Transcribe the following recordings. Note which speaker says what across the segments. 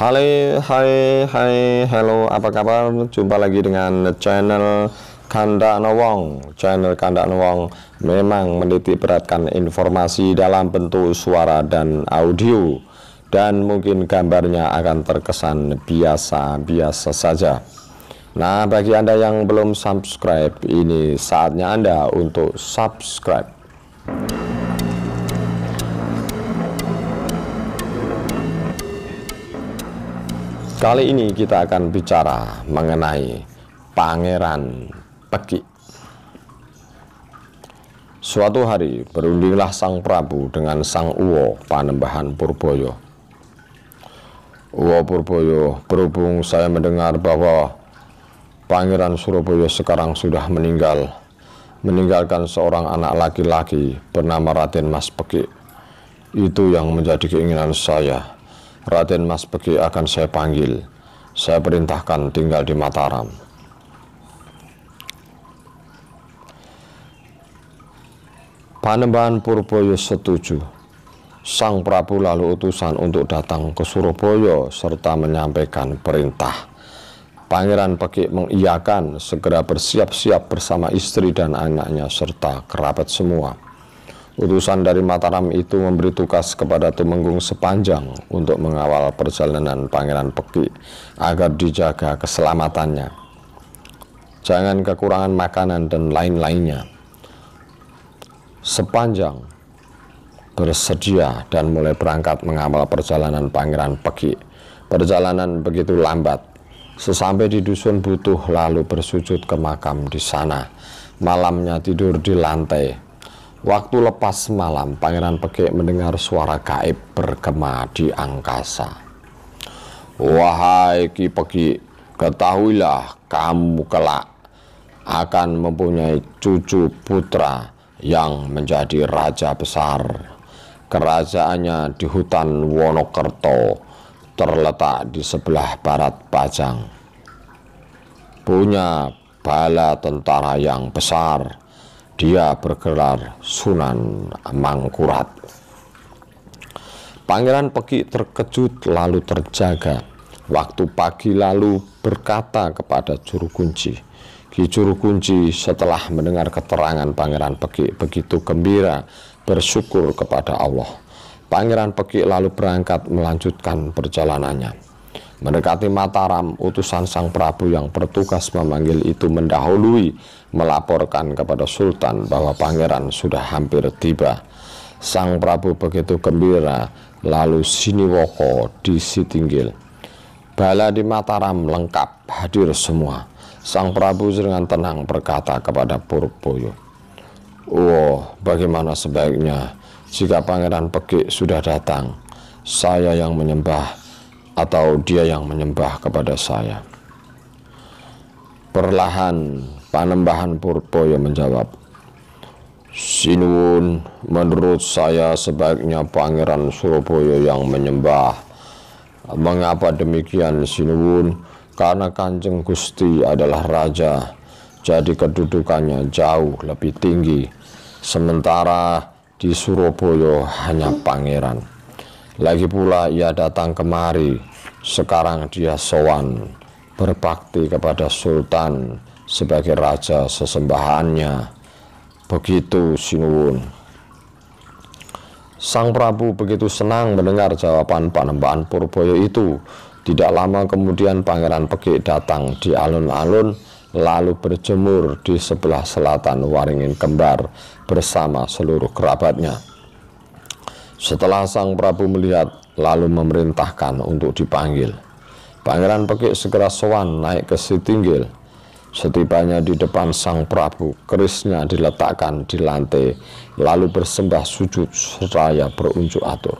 Speaker 1: Hai, hai, hai, halo, apa kabar? Jumpa lagi dengan channel Kanda Wong. Channel Kanda Wong memang meniti beratkan informasi dalam bentuk suara dan audio. Dan mungkin gambarnya akan terkesan biasa-biasa saja. Nah, bagi Anda yang belum subscribe, ini saatnya Anda untuk subscribe. Kali ini kita akan bicara mengenai Pangeran Pegi. Suatu hari berundinglah Sang Prabu dengan Sang Uwo Panembahan Purboyo. Uwo Purboyo, berhubung saya mendengar bahwa Pangeran Surabaya sekarang sudah meninggal, meninggalkan seorang anak laki-laki bernama Raden Mas Pegi. Itu yang menjadi keinginan saya Raden Mas Begi akan saya panggil. Saya perintahkan tinggal di Mataram. Panembahan Purboyo setuju. Sang Prabu lalu utusan untuk datang ke Surabaya serta menyampaikan perintah. Pangeran Pekik mengiyakan segera bersiap-siap bersama istri dan anaknya serta kerabat semua. Utusan dari Mataram itu memberi tugas kepada Tumenggung sepanjang untuk mengawal perjalanan Pangeran Peki agar dijaga keselamatannya. Jangan kekurangan makanan dan lain-lainnya. Sepanjang bersedia dan mulai berangkat mengawal perjalanan Pangeran Peki. Perjalanan begitu lambat. Sesampai di dusun butuh lalu bersujud ke makam di sana. Malamnya tidur di lantai Waktu lepas malam, Pangeran Pekik mendengar suara gaib bergema di angkasa. Wahai Ki Pekik, ketahuilah kamu kelak akan mempunyai cucu putra yang menjadi raja besar. Kerajaannya di hutan Wonokerto terletak di sebelah barat Pajang. Punya bala tentara yang besar dia bergelar Sunan Mangkurat. Pangeran Peki terkejut lalu terjaga. Waktu pagi lalu berkata kepada juru kunci. Ki juru kunci setelah mendengar keterangan Pangeran Peki begitu gembira bersyukur kepada Allah. Pangeran Peki lalu berangkat melanjutkan perjalanannya. Mendekati Mataram, utusan Sang Prabu yang bertugas memanggil itu mendahului melaporkan kepada Sultan bahwa pangeran sudah hampir tiba. Sang Prabu begitu gembira, lalu Siniwoko di Sitinggil. Bala di Mataram lengkap, hadir semua. Sang Prabu dengan tenang berkata kepada Purboyo, Oh, bagaimana sebaiknya jika pangeran pekik sudah datang, saya yang menyembah atau dia yang menyembah kepada saya? Perlahan Panembahan Purboyo menjawab, Sinun menurut saya sebaiknya Pangeran Surabaya yang menyembah. Mengapa demikian Sinun Karena Kanjeng Gusti adalah raja, jadi kedudukannya jauh lebih tinggi. Sementara di Surabaya hanya pangeran. Lagi pula ia datang kemari sekarang dia sowan berbakti kepada sultan sebagai raja sesembahannya. Begitu Sinuwun. Sang Prabu begitu senang mendengar jawaban panembahan Purboyo itu. Tidak lama kemudian Pangeran Pekik datang di alun-alun lalu berjemur di sebelah selatan Waringin Kembar bersama seluruh kerabatnya. Setelah sang Prabu melihat lalu memerintahkan untuk dipanggil. Pangeran Pekik segera sowan naik ke Sitinggil. Setibanya di depan Sang Prabu, kerisnya diletakkan di lantai, lalu bersembah sujud seraya berunjuk atur.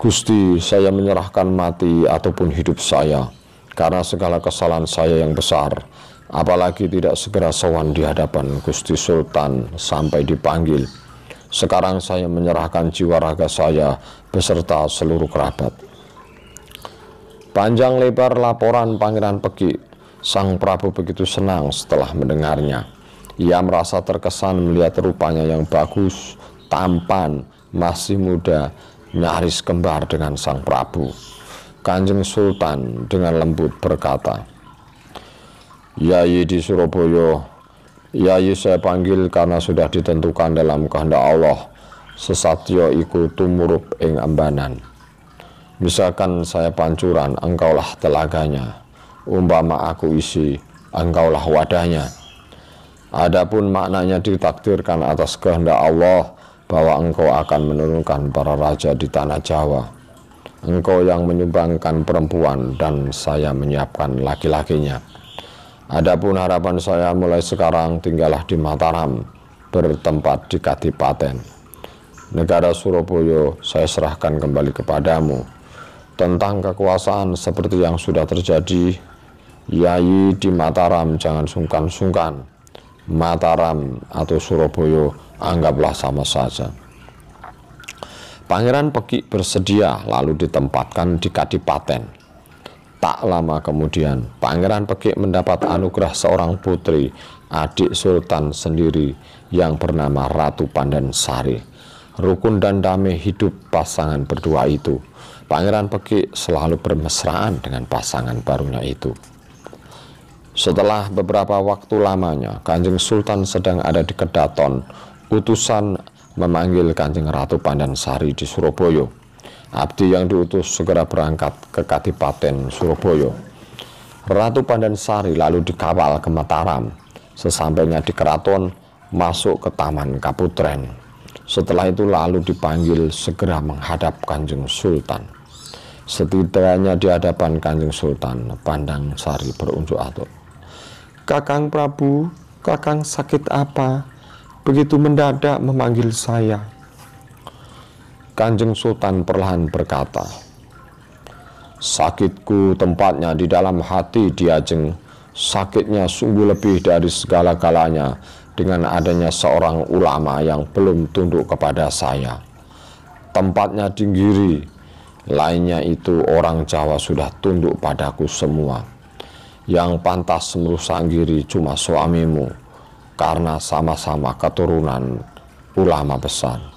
Speaker 1: Gusti, saya menyerahkan mati ataupun hidup saya, karena segala kesalahan saya yang besar, apalagi tidak segera sowan di hadapan Gusti Sultan sampai dipanggil sekarang saya menyerahkan jiwa raga saya beserta seluruh kerabat. Panjang lebar laporan Pangeran peki Sang Prabu begitu senang setelah mendengarnya. Ia merasa terkesan melihat rupanya yang bagus, tampan, masih muda, nyaris kembar dengan Sang Prabu. Kanjeng Sultan dengan lembut berkata, yayi di Surabaya, Yayu saya panggil karena sudah ditentukan dalam kehendak Allah. Sesatyo iku tumurup ing ambanan. Misalkan saya pancuran, engkaulah telaganya. Umpama aku isi, engkaulah wadahnya. Adapun maknanya ditakdirkan atas kehendak Allah bahwa engkau akan menurunkan para raja di tanah Jawa. Engkau yang menyumbangkan perempuan dan saya menyiapkan laki-lakinya. Adapun harapan saya mulai sekarang tinggallah di Mataram, bertempat di Kadipaten. Negara Surabaya saya serahkan kembali kepadamu. Tentang kekuasaan seperti yang sudah terjadi, Yai di Mataram jangan sungkan-sungkan. Mataram atau Surabaya anggaplah sama saja. Pangeran Pekik bersedia lalu ditempatkan di Kadipaten. Tak lama kemudian, Pangeran Pekik mendapat anugerah seorang putri, adik Sultan sendiri yang bernama Ratu Pandan Sari. Rukun dan damai hidup pasangan berdua itu. Pangeran Pekik selalu bermesraan dengan pasangan barunya itu. Setelah beberapa waktu lamanya, Kanjeng Sultan sedang ada di Kedaton. Utusan memanggil Kanjeng Ratu Pandan Sari di Surabaya Abdi yang diutus segera berangkat ke Kadipaten Surabaya. Ratu Pandan Sari lalu dikawal ke Mataram. Sesampainya di keraton, masuk ke Taman Kaputren. Setelah itu lalu dipanggil segera menghadap Kanjeng Sultan. Setidaknya di hadapan Kanjeng Sultan, Pandang Sari berunjuk atur. Kakang Prabu, Kakang sakit apa? Begitu mendadak memanggil saya. Kanjeng Sultan perlahan berkata, Sakitku tempatnya di dalam hati diajeng, sakitnya sungguh lebih dari segala-galanya dengan adanya seorang ulama yang belum tunduk kepada saya. Tempatnya tinggiri lainnya itu orang Jawa sudah tunduk padaku semua. Yang pantas merusak Giri cuma suamimu, karena sama-sama keturunan ulama besar.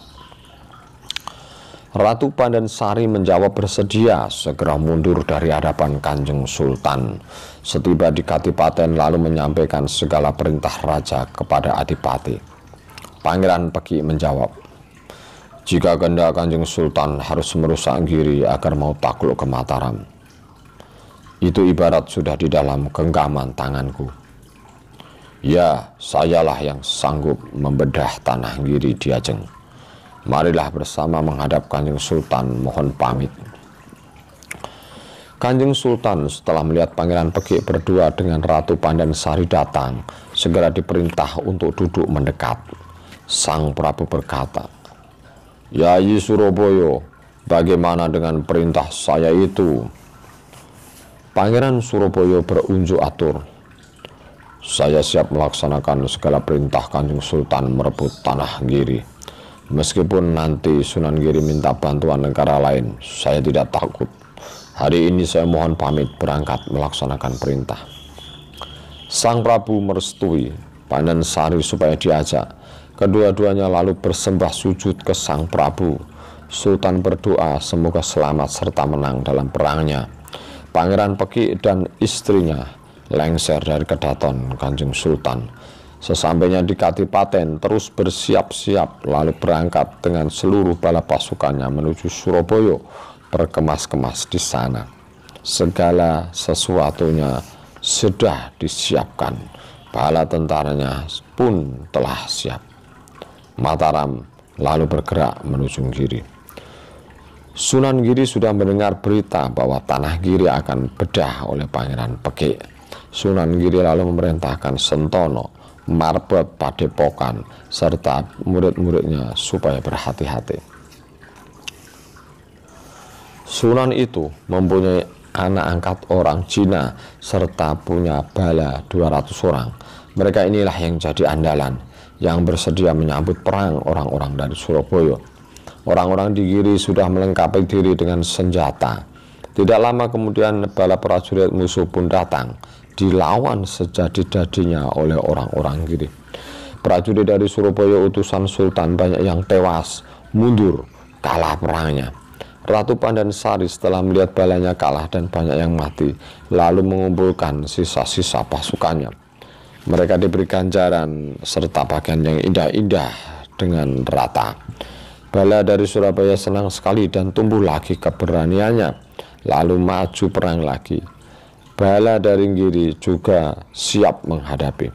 Speaker 1: Ratu Sari menjawab bersedia, segera mundur dari hadapan Kanjeng Sultan. Setiba di Kadipaten lalu menyampaikan segala perintah raja kepada Adipati. Pangeran Peki menjawab, jika ganda Kanjeng Sultan harus merusak Giri agar mau takluk ke Mataram. Itu ibarat sudah di dalam genggaman tanganku. Ya, sayalah yang sanggup membedah tanah Giri Diajeng. Marilah bersama menghadap Kanjeng Sultan, mohon pamit. Kanjeng Sultan setelah melihat Pangeran Pekik berdua dengan Ratu Pandan Sari datang, segera diperintah untuk duduk mendekat. Sang Prabu berkata, Yayi Surabaya, bagaimana dengan perintah saya itu? Pangeran Surabaya berunjuk atur. Saya siap melaksanakan segala perintah Kanjeng Sultan merebut tanah Giri. Meskipun nanti Sunan Giri minta bantuan negara lain, saya tidak takut. Hari ini saya mohon pamit berangkat melaksanakan perintah. Sang Prabu merestui Pandan Sari supaya diajak. Kedua-duanya lalu bersembah sujud ke Sang Prabu. Sultan berdoa semoga selamat serta menang dalam perangnya. Pangeran Peki dan istrinya lengser dari kedaton Kanjeng Sultan Sesampainya di Katipaten, terus bersiap-siap lalu berangkat dengan seluruh bala pasukannya menuju Surabaya, berkemas-kemas di sana. Segala sesuatunya sudah disiapkan, bala tentaranya pun telah siap. Mataram lalu bergerak menuju Giri. Sunan Giri sudah mendengar berita bahwa tanah Giri akan bedah oleh Pangeran Pekik. Sunan Giri lalu memerintahkan Sentono marbot padepokan serta murid-muridnya supaya berhati-hati. Sunan itu mempunyai anak angkat orang Cina serta punya bala 200 orang. Mereka inilah yang jadi andalan yang bersedia menyambut perang orang-orang dari Surabaya. Orang-orang di kiri sudah melengkapi diri dengan senjata. Tidak lama kemudian bala prajurit musuh pun datang dilawan sejadi-jadinya oleh orang-orang kiri. Prajurit dari Surabaya utusan Sultan banyak yang tewas, mundur, kalah perangnya. Ratu Pandan Sari setelah melihat balanya kalah dan banyak yang mati, lalu mengumpulkan sisa-sisa pasukannya. Mereka diberikan ganjaran serta pakaian yang indah-indah dengan rata. Bala dari Surabaya senang sekali dan tumbuh lagi keberaniannya, lalu maju perang lagi bala dari kiri juga siap menghadapi.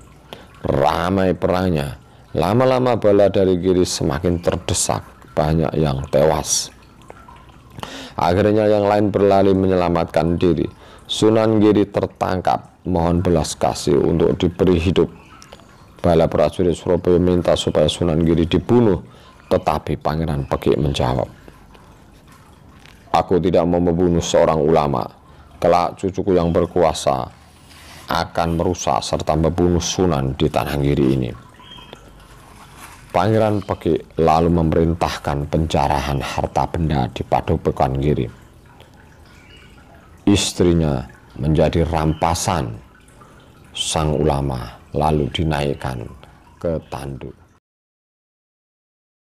Speaker 1: Ramai perangnya. Lama-lama bala dari kiri semakin terdesak, banyak yang tewas. Akhirnya yang lain berlari menyelamatkan diri. Sunan Giri tertangkap, mohon belas kasih untuk diberi hidup. Bala prajurit Surabaya minta supaya Sunan Giri dibunuh, tetapi Pangeran Pekik menjawab, Aku tidak mau membunuh seorang ulama, kelak cucuku yang berkuasa akan merusak serta membunuh Sunan di tanah Giri ini. Pangeran Pekik lalu memerintahkan penjarahan harta benda di pekan Giri. Istrinya menjadi rampasan sang ulama lalu dinaikkan ke tanduk.